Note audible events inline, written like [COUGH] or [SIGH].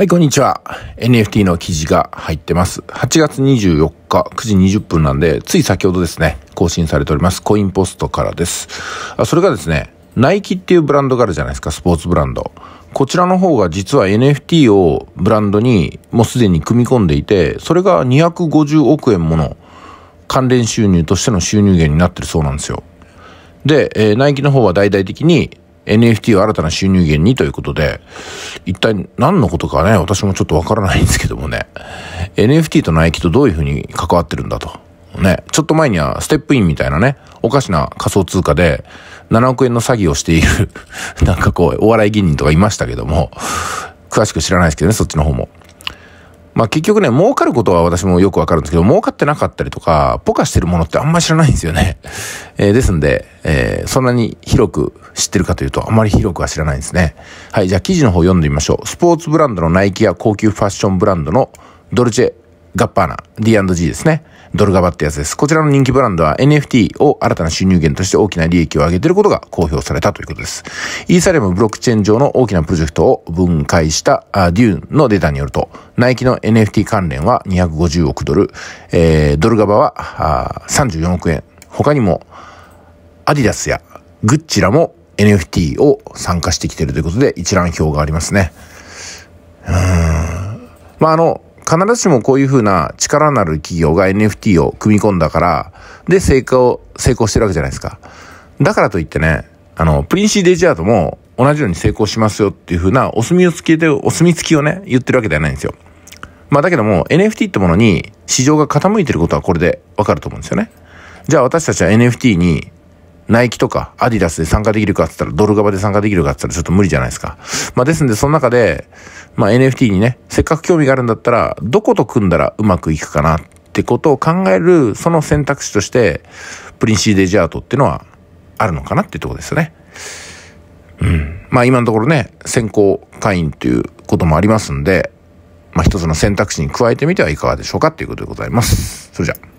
はい、こんにちは。NFT の記事が入ってます。8月24日9時20分なんで、つい先ほどですね、更新されております。コインポストからです。あそれがですね、ナイキっていうブランドがあるじゃないですか、スポーツブランド。こちらの方が実は NFT をブランドにもうすでに組み込んでいて、それが250億円もの関連収入としての収入源になってるそうなんですよ。で、えー、ナイキの方は大々的に NFT を新たな収入源にということで、一体何のことかね、私もちょっとわからないんですけどもね、NFT とナイキとどういうふうに関わってるんだと。ね、ちょっと前にはステップインみたいなね、おかしな仮想通貨で7億円の詐欺をしている [LAUGHS] なんかこう、お笑い芸人とかいましたけども、詳しく知らないですけどね、そっちの方も。まあ結局ね、儲かることは私もよくわかるんですけど、儲かってなかったりとか、ポカしてるものってあんまり知らないんですよね。えー、ですんで、えー、そんなに広く知ってるかというと、あまり広くは知らないんですね。はい、じゃあ記事の方読んでみましょう。スポーツブランドのナイキや高級ファッションブランドのドルチェ・ガッパーナ、D&G ですね。ドルガバってやつです。こちらの人気ブランドは NFT を新たな収入源として大きな利益を上げていることが公表されたということです。イーサリアムブロックチェーン上の大きなプロジェクトを分解したあデューンのデータによると、ナイキの NFT 関連は250億ドル、えー、ドルガバはあ34億円。他にも、アディダスやグッチらも NFT を参加してきているということで一覧表がありますね。うん。まあ、あの、必ずしもこういうふうな力のある企業が NFT を組み込んだから、で成功、成功してるわけじゃないですか。だからといってね、あの、プリンシーデジアートも同じように成功しますよっていうふうなお墨をつけて、お墨付きをね、言ってるわけではないんですよ。まあだけども NFT ってものに市場が傾いてることはこれでわかると思うんですよね。じゃあ私たちは NFT にナイキとかアディダスで参加できるかって言ったらドルガバで参加できるかって言ったらちょっと無理じゃないですか。まあですんでその中でまあ、NFT にね、せっかく興味があるんだったら、どこと組んだらうまくいくかなってことを考える、その選択肢として、プリンシーデジャートっていうのはあるのかなっていうとこですよね。うん。まあ今のところね、先行会員ということもありますんで、まあ一つの選択肢に加えてみてはいかがでしょうかっていうことでございます。それじゃあ。